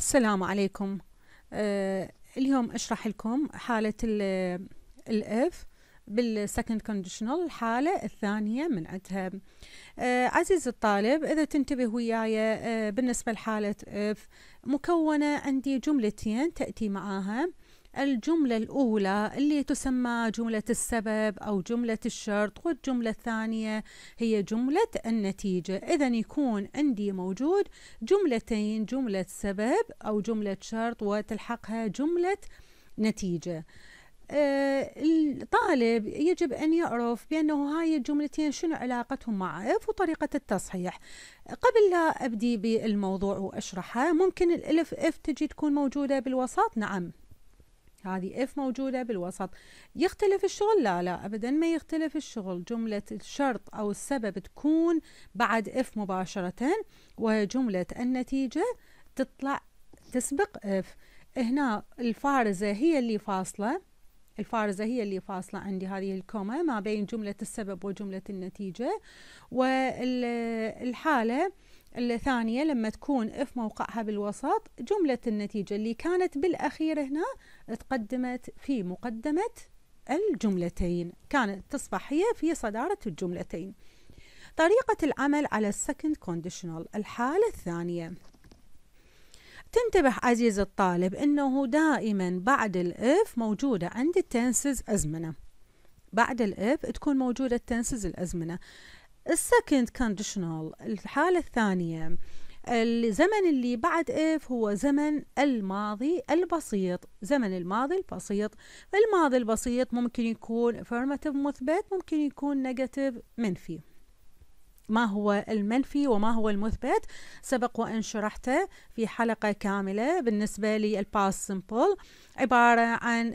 السلام عليكم آه اليوم اشرح لكم حالة الاف بالسكند كونديشنال الحالة الثانية من عندها آه عزيز الطالب إذا تنتبه وياي آه بالنسبة لحالة اف مكونة عندي جملتين تأتي معاها الجملة الأولى اللي تسمى جملة السبب أو جملة الشرط والجملة الثانية هي جملة النتيجة إذا يكون عندي موجود جملتين جملة سبب أو جملة شرط وتلحقها جملة نتيجة آه، الطالب يجب أن يعرف بأنه هاي الجملتين شنو علاقتهم مع إف وطريقة التصحيح قبل لا أبدي بالموضوع وأشرحه ممكن الإلف إف تجي تكون موجودة بالوسط نعم هذه اف موجودة بالوسط يختلف الشغل لا لا أبدا ما يختلف الشغل جملة الشرط أو السبب تكون بعد اف مباشرة وجملة النتيجة تطلع تسبق اف هنا الفارزة هي اللي فاصلة الفارزة هي اللي فاصلة عندي هذه الكومة ما بين جملة السبب وجملة النتيجة والحالة الثانية لما تكون في موقعها بالوسط جملة النتيجة اللي كانت بالأخير هنا تقدمت في مقدمة الجملتين كانت تصبح هي في صدارة الجملتين طريقة العمل على السكند كونديشنال الحالة الثانية تنتبه عزيز الطالب أنه دائما بعد الإف موجودة عند التنسز أزمنة بعد الإف تكون موجودة التنسز الأزمنة السكند كونديشنال الحالة الثانية الزمن اللي بعد اف هو زمن الماضي البسيط زمن الماضي البسيط الماضي البسيط ممكن يكون affirmative مثبت ممكن يكون negative منفي ما هو المنفي وما هو المثبت سبق وأن شرحته في حلقة كاملة بالنسبة للباس سمبل عبارة عن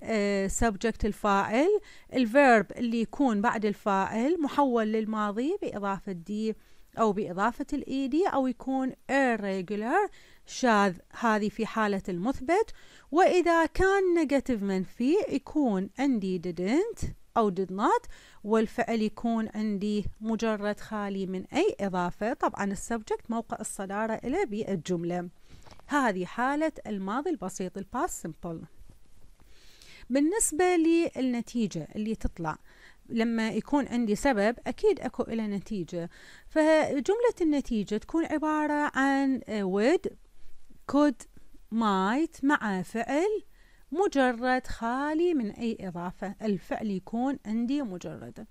سبجكت آه، الفاعل الفيرب اللي يكون بعد الفاعل محول للماضي بإضافة دي أو بإضافة الإي دي e أو يكون irregular شاذ هذه في حالة المثبت وإذا كان negative منفي يكون عندي didn't أو did not والفعل يكون عندي مجرد خالي من أي إضافة طبعا السبجكت موقع الصدارة إلى بالجملة هذه حالة الماضي البسيط الباس سمبل بالنسبة للنتيجة اللي تطلع لما يكون عندي سبب أكيد أكو إلى نتيجة فجملة النتيجة تكون عبارة عن would could might مع فعل مجرد خالي من أي إضافة الفعل يكون عندي مجرد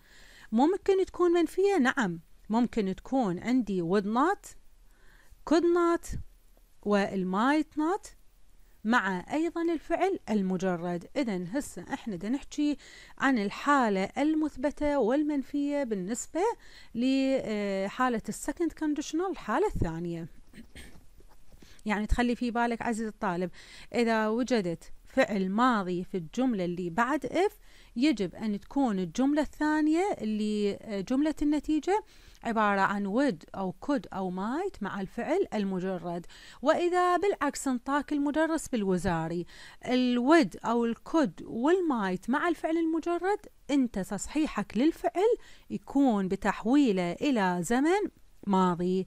ممكن تكون منفية نعم ممكن تكون عندي would not could not might not مع أيضا الفعل المجرد إذا هسه إحنا دا نحكي عن الحالة المثبتة والمنفية بالنسبة لحالة آه، السكند conditional الحالة الثانية يعني تخلي في بالك عزيزي الطالب إذا وجدت فعل ماضي في الجملة اللي بعد if يجب أن تكون الجملة الثانية اللي آه، جملة النتيجة عبارة عن would أو could أو might مع الفعل المجرد وإذا بالعكس انطاك المدرس بالوزاري الود أو الكود والمايت مع الفعل المجرد أنت تصحيحك للفعل يكون بتحويله إلى زمن ماضي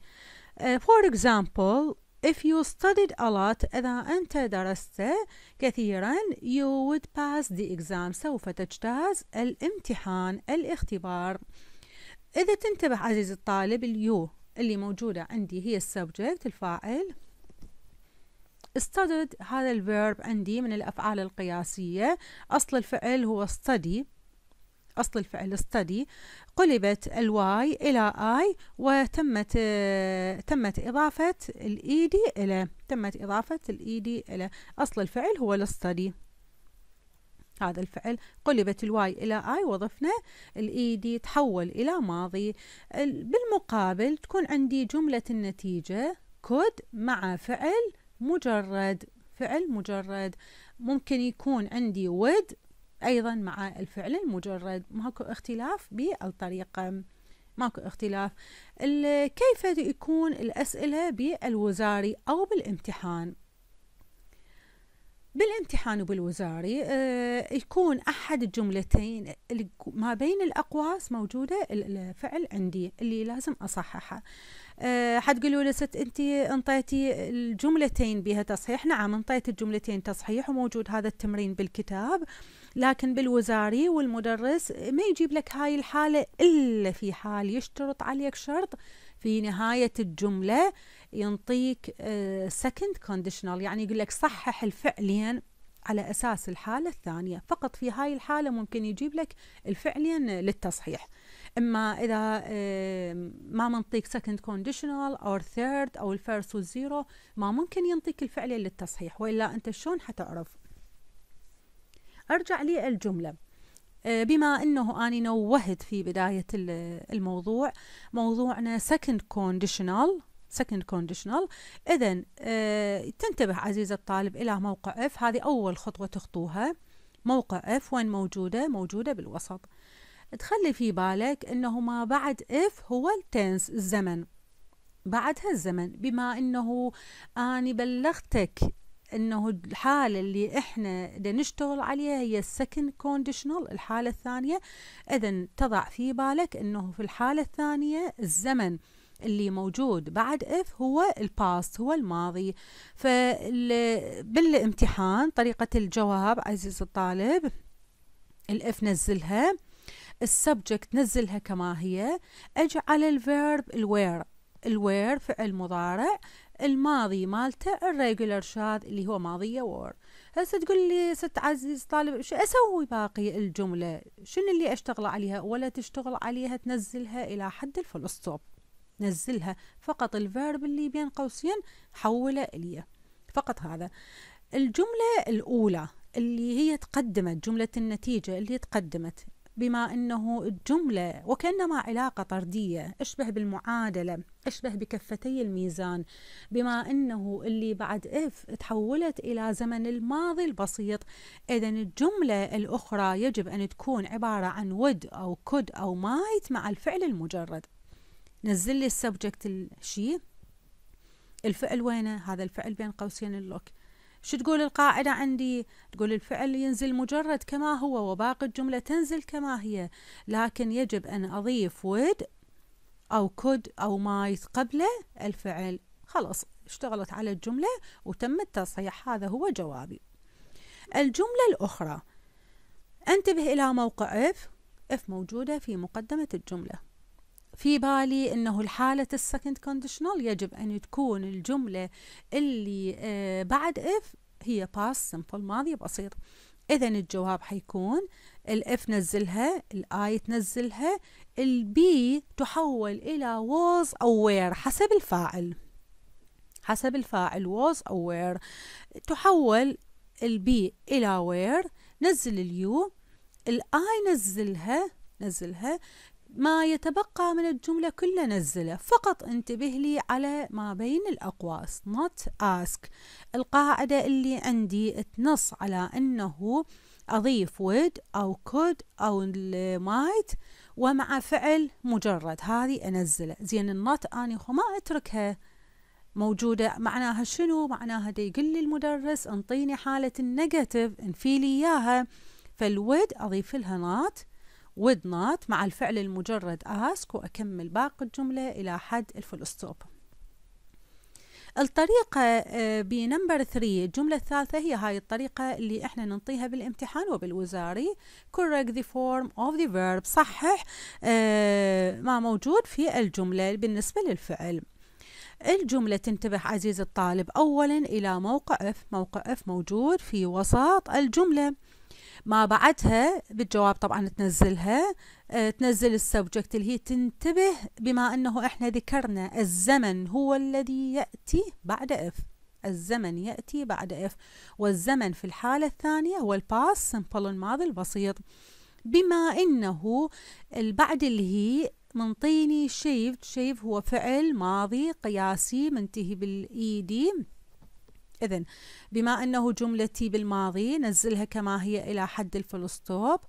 uh, for example If you studied a lot إذا أنت درست كثيرا you would pass the exam سوف تجتاز الامتحان الاختبار إذا تنتبه عزيزي الطالب اليو اللي موجودة عندي هي السبجكت الفاعل studied هذا الفيرب عندي من الأفعال القياسية أصل الفعل هو study أصل الفعل study قلبت الواي إلى I وتمت آه، تمت إضافة الإي دي e إلى تمت إضافة الإي دي e إلى أصل الفعل هو study هذا الفعل قلبت الواي إلى آي وضفنا الإي دي e تحول إلى ماضي بالمقابل تكون عندي جملة النتيجة كود مع فعل مجرد فعل مجرد ممكن يكون عندي would أيضا مع الفعل المجرد ماكو اختلاف بالطريقة ماكو اختلاف كيف يكون الأسئلة بالوزاري أو بالامتحان بالامتحان وبالوزاري آه يكون أحد الجملتين ما بين الأقواس موجودة الفعل عندي اللي لازم أصححها أه، حتقولوا له ست انت انطيتي الجملتين بها تصحيح نعم انطيت الجملتين تصحيح وموجود هذا التمرين بالكتاب لكن بالوزاري والمدرس ما يجيب لك هاي الحالة إلا في حال يشترط عليك شرط في نهاية الجملة ينطيك سكند أه، كونديشنال يعني يقول لك صحح الفعلين على أساس الحالة الثانية فقط في هاي الحالة ممكن يجيب لك الفعلين للتصحيح اما اذا ما منطيك سكند كونديشنال او ثيرد او الفيرست والزيرو ما ممكن ينطيك الفعل للتصحيح والا انت شلون حتعرف ارجع لي الجمله آه، بما انه اني نوهت في بدايه الموضوع موضوعنا سكند كونديشنال سكند كونديشنال اذا تنتبه عزيزي الطالب الى موقع اف هذه اول خطوه تخطوها موقع اف وين موجوده موجوده بالوسط تخلي في بالك انه ما بعد اف هو التنس الزمن بعد هالزمن بما انه اني بلغتك انه الحالة اللي احنا نشتغل عليها هي السكند كونديشنال الحالة الثانية اذا تضع في بالك انه في الحالة الثانية الزمن اللي موجود بعد اف هو الباست هو الماضي فبالامتحان طريقة الجواب عزيز الطالب الاف نزلها السبجكت نزلها كما هي اجعل الفيرب الوير الوير فعل مضارع الماضي مالته الريجولر شاد اللي هو ماضية وور هسه تقول لي ست عزيز طالب شو اسوي باقي الجملة شنو اللي اشتغل عليها ولا تشتغل عليها تنزلها الى حد الفول ستوب نزلها فقط الفيرب اللي بين قوسين حوله الي فقط هذا الجملة الأولى اللي هي تقدمت جملة النتيجة اللي تقدمت بما أنه الجملة وكأنما علاقة طردية أشبه بالمعادلة أشبه بكفتي الميزان بما أنه اللي بعد إف تحولت إلى زمن الماضي البسيط إذا الجملة الأخرى يجب أن تكون عبارة عن ود أو كود أو مايت مع الفعل المجرد نزل لي السبجكت الشيء الفعل وينه هذا الفعل بين قوسين اللوك شو تقول القاعدة عندي؟ تقول الفعل ينزل مجرد كما هو وباقي الجملة تنزل كما هي لكن يجب أن أضيف would أو could أو might قبل الفعل خلاص اشتغلت على الجملة وتم التصحيح هذا هو جوابي الجملة الأخرى انتبه إلى موقع if if موجودة في مقدمة الجملة في بالي انه الحالة السكند كونديشنال يجب ان تكون الجملة اللي آه بعد اف هي past سمبل ماضي بسيط اذا الجواب حيكون الاف نزلها الاي تنزلها البي تحول الى was او where حسب الفاعل حسب الفاعل was أو where تحول البي إلى where نزل اليو الآي نزلها نزلها ما يتبقى من الجملة كله نزله فقط انتبه لي على ما بين الأقواس not ask القاعدة اللي عندي تنص على أنه أضيف would أو could أو might ومع فعل مجرد هذه أنزله زين النط أنا ما أتركها موجودة معناها شنو معناها دي يقول لي المدرس انطيني حالة النيجاتيف انفي لي إياها فالود أضيف لها نات would not مع الفعل المجرد ask وأكمل باقي الجملة إلى حد الفول ستوب الطريقة بنمبر آه، 3 الجملة الثالثة هي هاي الطريقة اللي احنا ننطيها بالامتحان وبالوزاري correct the form of the verb صحح آه، ما موجود في الجملة بالنسبة للفعل الجملة تنتبه عزيزي الطالب أولا إلى موقع F موجود في وسط الجملة ما بعدها بالجواب طبعا تنزلها آه، تنزل السبجكت اللي هي تنتبه بما انه احنا ذكرنا الزمن هو الذي ياتي بعد اف الزمن ياتي بعد اف والزمن في الحاله الثانيه هو الباس سمبل الماضي البسيط بما انه البعد اللي هي منطيني شيف شيف هو فعل ماضي قياسي منتهي بالايدي e إذا بما أنه جملتي بالماضي نزلها كما هي إلى حد الفلسطوب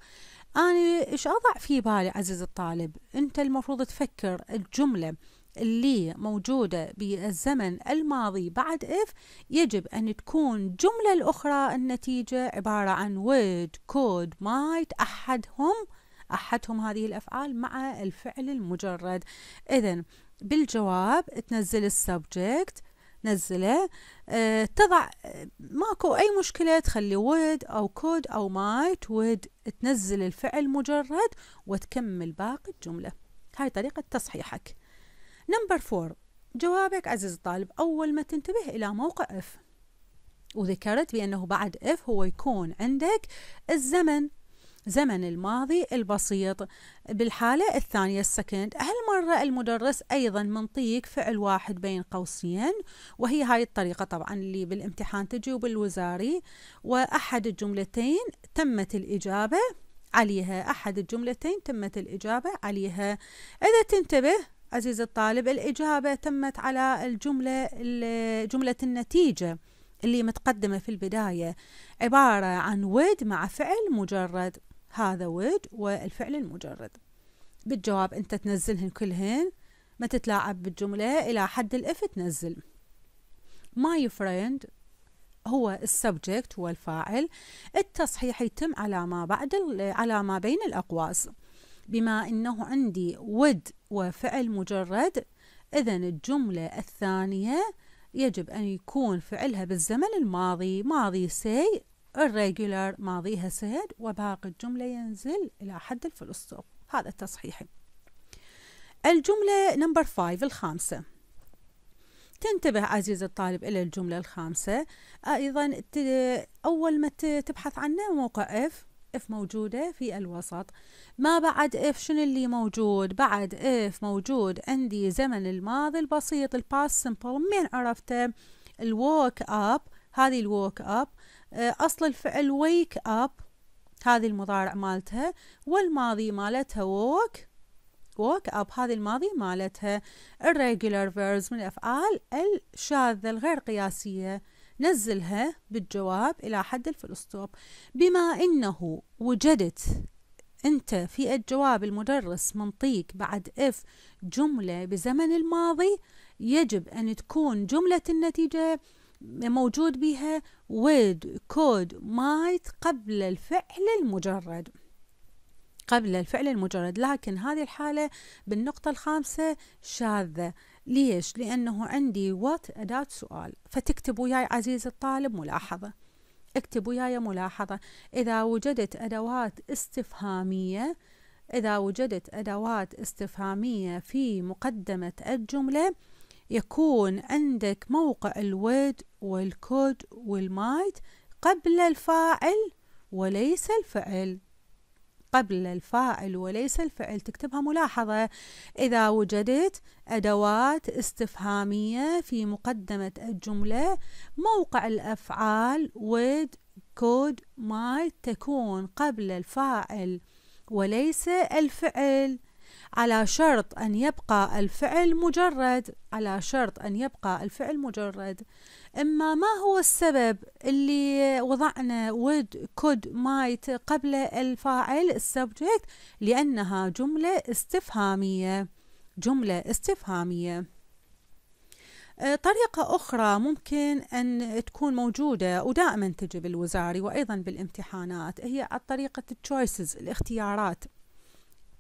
أنا إيش أضع في بالي عزيزي الطالب أنت المفروض تفكر الجملة اللي موجودة بالزمن الماضي بعد if يجب أن تكون الجملة الأخرى النتيجة عبارة عن would, could, might أحدهم أحدهم هذه الأفعال مع الفعل المجرد إذا بالجواب تنزل السبجكت تنزله أه تضع آه، ماكو أي مشكلة تخلي ود أو كود أو مايت ود تنزل الفعل مجرد وتكمل باقي الجملة هاي طريقة تصحيحك نمبر فور جوابك عزيز الطالب أول ما تنتبه إلى موقع اف وذكرت بأنه بعد اف هو يكون عندك الزمن زمن الماضي البسيط بالحالة الثانية السكند هالمرة المدرس أيضا منطيك فعل واحد بين قوسين وهي هاي الطريقة طبعا اللي بالامتحان تجي وبالوزاري وأحد الجملتين تمت الإجابة عليها أحد الجملتين تمت الإجابة عليها إذا تنتبه عزيز الطالب الإجابة تمت على الجملة جملة النتيجة اللي متقدمة في البداية عبارة عن ود مع فعل مجرد هذا would والفعل المجرد بالجواب أنت تنزلهن كلهن ما تتلاعب بالجملة إلى حد الإف تنزل my friend هو السبجكت والفاعل التصحيح يتم على ما بعد على ما بين الأقواس بما أنه عندي would وفعل مجرد إذا الجملة الثانية يجب أن يكون فعلها بالزمن الماضي ماضي say الريجولار ماضيها سيد وباقي الجملة ينزل إلى حد الفول ستوب هذا التصحيح الجملة نمبر 5 الخامسة تنتبه عزيزي الطالب إلى الجملة الخامسة أيضا أول ما تبحث عنه موقع اف اف موجودة في الوسط ما بعد اف شنو اللي موجود بعد اف موجود عندي زمن الماضي البسيط الباس سمبل من عرفته الووك اب هذه الووك اب آه، أصل الفعل wake up هذه المضارع مالتها والماضي مالتها walk walk up هذه الماضي مالتها الريجولار verbs من الأفعال الشاذة الغير قياسية نزلها بالجواب إلى حد الفلسطوب بما إنه وجدت أنت في الجواب المدرس منطيق بعد إف جملة بزمن الماضي يجب أن تكون جملة النتيجة موجود بها would could might قبل الفعل المجرد قبل الفعل المجرد لكن هذه الحالة بالنقطة الخامسة شاذة ليش؟ لأنه عندي what أداة سؤال فتكتب وياي عزيز الطالب ملاحظة اكتب وياي ملاحظة إذا وجدت أدوات استفهامية إذا وجدت أدوات استفهامية في مقدمة الجملة يكون عندك موقع الود والكود والمايت قبل الفاعل وليس الفعل قبل الفاعل وليس الفعل تكتبها ملاحظة إذا وجدت أدوات استفهامية في مقدمة الجملة موقع الأفعال would could might تكون قبل الفاعل وليس الفعل على شرط أن يبقى الفعل مجرد على شرط أن يبقى الفعل مجرد إما ما هو السبب اللي وضعنا would could might قبل الفاعل subject لأنها جملة استفهامية جملة استفهامية آه، طريقة أخرى ممكن أن تكون موجودة ودائما تجي بالوزاري وأيضا بالامتحانات هي الطريقة choices الاختيارات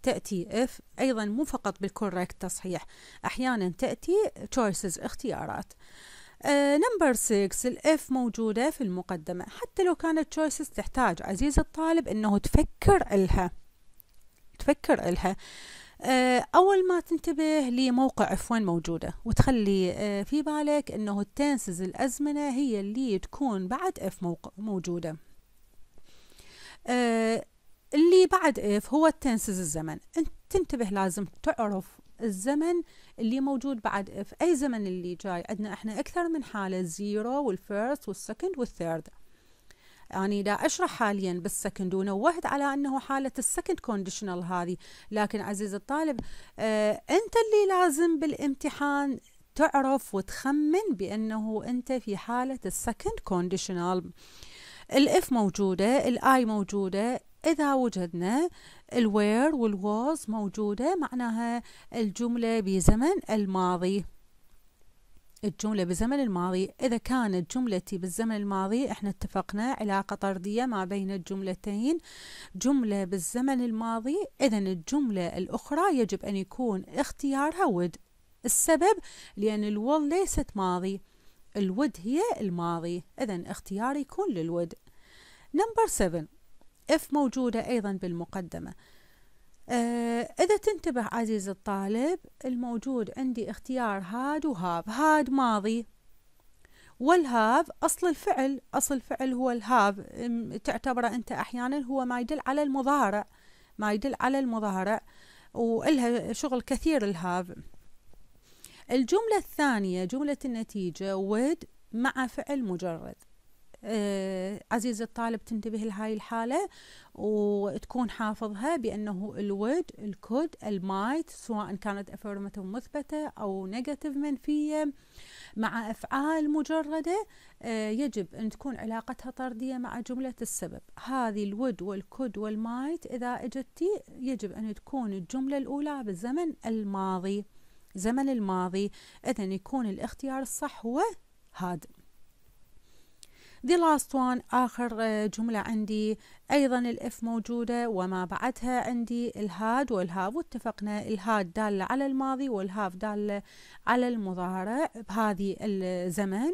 تأتي if أيضا مو فقط بالكوركت تصحيح أحيانا تأتي choices اختيارات نمبر uh, 6 الاف موجودة في المقدمة حتى لو كانت choices تحتاج عزيز الطالب أنه تفكر إلها تفكر إلها آه، أول ما تنتبه لموقع عفوا موجودة وتخلي آه، في بالك أنه التنسز الأزمنة هي اللي تكون بعد اف موجودة آه، اللي بعد اف هو التنسز الزمن انت تنتبه لازم تعرف الزمن اللي موجود بعد اف اي زمن اللي جاي عندنا احنا اكثر من حاله زيرو والفيرست والسكند والثيرد يعني دا اشرح حاليا بالسكند ونوهت على انه حاله السكند كونديشنال هذه لكن عزيز الطالب آه انت اللي لازم بالامتحان تعرف وتخمن بانه انت في حاله السكند كونديشنال الاف موجوده الاي موجوده إذا وجدنا الوير والواز موجودة معناها الجملة بزمن الماضي الجملة بزمن الماضي إذا كانت جملتي بالزمن الماضي إحنا اتفقنا علاقة طردية ما بين الجملتين جملة بالزمن الماضي إذا الجملة الأخرى يجب أن يكون اختيارها ود السبب لأن الول ليست ماضي الود هي الماضي إذا اختياري يكون للود نمبر 7 اف موجودة أيضا بالمقدمة آه إذا تنتبه عزيزي الطالب الموجود عندي اختيار هاد وهاب هاد ماضي والهاف أصل الفعل أصل الفعل هو الهاف تعتبره أنت أحيانا هو ما يدل على المضارع ما يدل على المضارع وإلها شغل كثير الهاف الجملة الثانية جملة النتيجة ود مع فعل مجرد آه، عزيزي الطالب تنتبه لهاي الحالة وتكون حافظها بأنه الود الكود المايت سواء كانت أفرمتهم مثبتة أو نيجاتيف منفية مع أفعال مجردة آه، يجب أن تكون علاقتها طردية مع جملة السبب هذه الود والكود والمايت إذا أجتي يجب أن تكون الجملة الأولى بالزمن الماضي زمن الماضي إذا يكون الاختيار الصح هو هاد The last one آخر آه، جملة عندي أيضا الإف موجودة وما بعدها عندي الهاد والهاف واتفقنا الهاد دالة على الماضي والهاف دالة على المضارع بهذه الزمن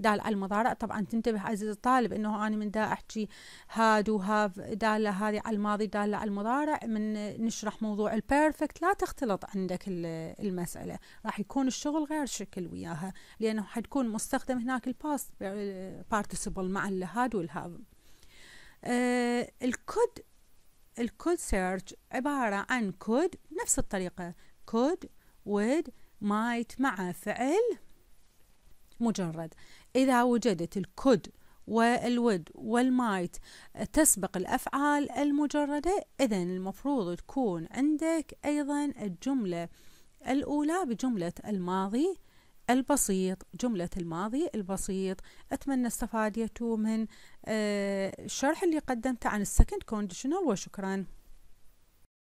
دال على المضارع طبعا تنتبه عزيز الطالب انه انا من دا احكي هاد وهاف دالة هذه على الماضي دالة على المضارع من نشرح موضوع البيرفكت لا تختلط عندك المسألة راح يكون الشغل غير شكل وياها لانه حتكون مستخدم هناك الباست بارتيسيبل مع الهاد والهاف الكود آه، الكود سيرش عبارة عن كود نفس الطريقة كود ود مايت مع فعل مجرد إذا وجدت الكد والود والمايت تسبق الأفعال المجردة إذا المفروض تكون عندك أيضا الجملة الأولى بجملة الماضي البسيط جملة الماضي البسيط أتمنى استفاديتوا من آه، الشرح اللي قدمته عن السكند كونديشنال وشكراً